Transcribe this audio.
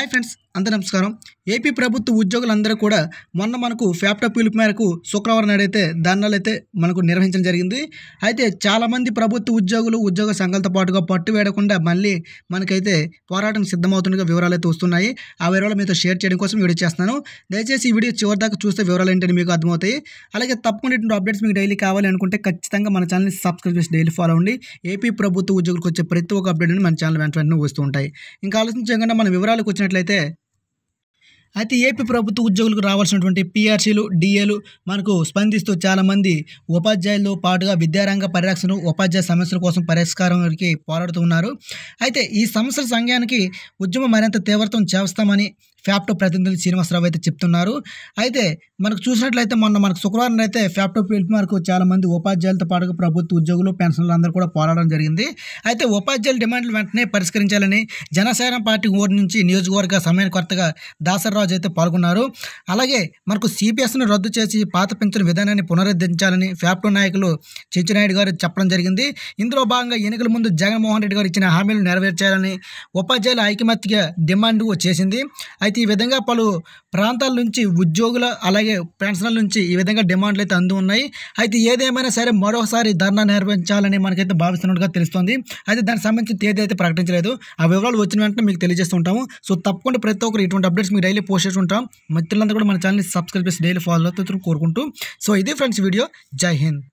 Hi friends, అందరి నమస్కారం AP ప్రభుత్వ ఉద్యోగులందరూ కూడా మొన్న మనకు ఫ్యాప్టా పిలుపు మేరకు శుక్రవారం నాడైతే ధర్నాలు అయితే మనకు నిర్వహించడం జరిగింది అయితే చాలామంది ప్రభుత్వ ఉద్యోగులు ఉద్యోగ సంఘాలతో పాటుగా పట్టు వేయకుండా మళ్ళీ మనకైతే పోరాటం సిద్ధమవుతుండగా వివరాలు అయితే వస్తున్నాయి ఆ వివరాలు మీతో షేర్ చేయడం కోసం వీడియో చేస్తున్నాను దయచేసి ఈ వీడియో చివరి దాకా చూస్తే వివరాలు ఏంటని మీకు అర్థమవుతాయి అలాగే తప్పకుండా అప్డేట్స్ మీకు డైలీ కావాలి అనుకుంటే ఖచ్చితంగా మన ఛానల్ని సబ్స్క్రైబ్ చేసి డైలీ ఫాలో అవ్వండి ఏపీ ప్రభుత్వ ఉద్యోగులకు వచ్చే ప్రతి ఒక్క అప్డేట్ మన ఛానల్ వెంటనే వస్తూ ఉంటాయి ఇంకా ఆలోచించకుండా మన వివరాలకు వచ్చినట్లయితే అయితే ఏపీ ప్రభుత్వ ఉద్యోగులకు రావాల్సినటువంటి పీఆర్సీలు డిఏలు మనకు స్పందిస్తూ చాలామంది ఉపాధ్యాయులతో పాటుగా విద్యారంగ పరిరక్షణ ఉపాధ్యాయ సమస్యల కోసం పరిష్కారానికి పోరాడుతూ ఉన్నారు అయితే ఈ సమస్యల సంఘానికి ఉద్యమం మరింత తీవ్రతం చేస్తామని ఫ్యాప్టో ప్రతినిధులు శ్రీనివాసరావు అయితే చెప్తున్నారు అయితే మనకు చూసినట్లయితే మొన్న మనకు శుక్రవారం అయితే ఫ్యాప్టో పిలుపు చాలా మంది ఉపాధ్యాయులతో పాటు ప్రభుత్వ ఉద్యోగులు పెన్షన్లు అందరూ కూడా పోరాడడం జరిగింది అయితే ఉపాధ్యాయుల డిమాండ్లు వెంటనే పరిష్కరించాలని జనసేన పార్టీ ఓడి నుంచి నియోజకవర్గ సమయానికి కొత్తగా రాజు అయితే పాల్గొన్నారు అలాగే మనకు సిపిఎస్ను రద్దు చేసి పాత పెంచిన విధానాన్ని పునరుద్ధరించాలని ఫ్యాప్టో నాయకులు చెంచినాయుడు గారు చెప్పడం జరిగింది ఇందులో భాగంగా ఎన్నికల ముందు జగన్మోహన్ రెడ్డి గారు ఇచ్చిన హామీలు నెరవేర్చాలని ఉపాధ్యాయుల ఐకమత్య డిమాండ్ చేసింది అయితే ఈ విధంగా పలు ప్రాంతాల నుంచి ఉద్యోగుల అలాగే పెన్షన్ల నుంచి ఈ విధంగా డిమాండ్లు అయితే అందు ఉన్నాయి అయితే ఏదేమైనా సరే మరోసారి ధర్నా నిర్వహించాలని మనకైతే భావిస్తున్నట్టుగా తెలుస్తుంది అయితే దానికి సంబంధించి తేదీ అయితే ప్రకటించలేదు ఆ వివరాలు వచ్చిన వెంటనే మీకు తెలియజేస్తుంటాము సో తప్పకుండా ప్రతి ఒక్కరు ఇటువంటి అప్డేట్స్ మీకు డైలీ పోస్ట్ చేస్తుంటాం మిత్రులంతా కూడా మన ఛానల్ని సబ్స్క్రైబ్ చేసి డైలీ ఫాలో అవుతూ కోరుకుంటూ సో ఇది ఫ్రెండ్స్ వీడియో జై హింద్